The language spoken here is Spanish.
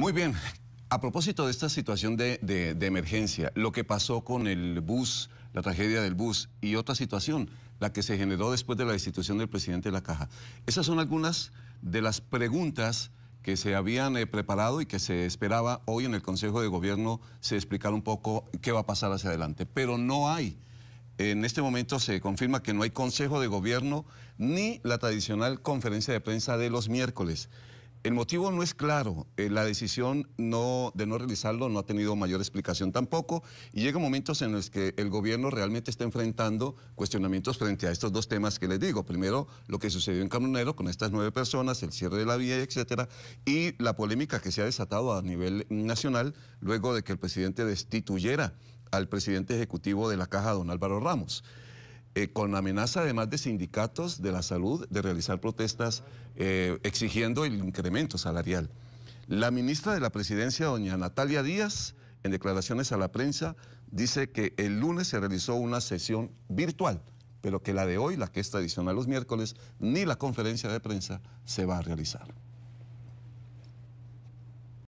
Muy bien. A propósito de esta situación de, emergencia, lo que pasó con el bus, la tragedia del bus y otra situación, la que se generó después de la destitución del presidente de la caja. Esas son algunas de las preguntas que se habían eh, preparado y que se esperaba hoy en el Consejo de Gobierno se explicara un poco qué va a pasar hacia adelante. Pero no hay. En este momento se confirma que no hay Consejo de Gobierno ni la tradicional conferencia de prensa de los miércoles. El motivo no es claro, eh, la decisión no, de no realizarlo no ha tenido mayor explicación tampoco y llegan momentos en los que el gobierno realmente está enfrentando cuestionamientos frente a estos dos temas que les digo. Primero, lo que sucedió en Camonero con estas nueve personas, el cierre de la vía, etcétera, y la polémica que se ha desatado a nivel nacional luego de que el presidente destituyera al presidente ejecutivo de la Caja, don Álvaro Ramos. Eh, con amenaza además de sindicatos de la salud de realizar protestas eh, exigiendo el incremento salarial. La ministra de la Presidencia, doña Natalia Díaz, en declaraciones a la prensa, dice que el lunes se realizó una sesión virtual, pero que la de hoy, la que es tradicional los miércoles, ni la conferencia de prensa se va a realizar.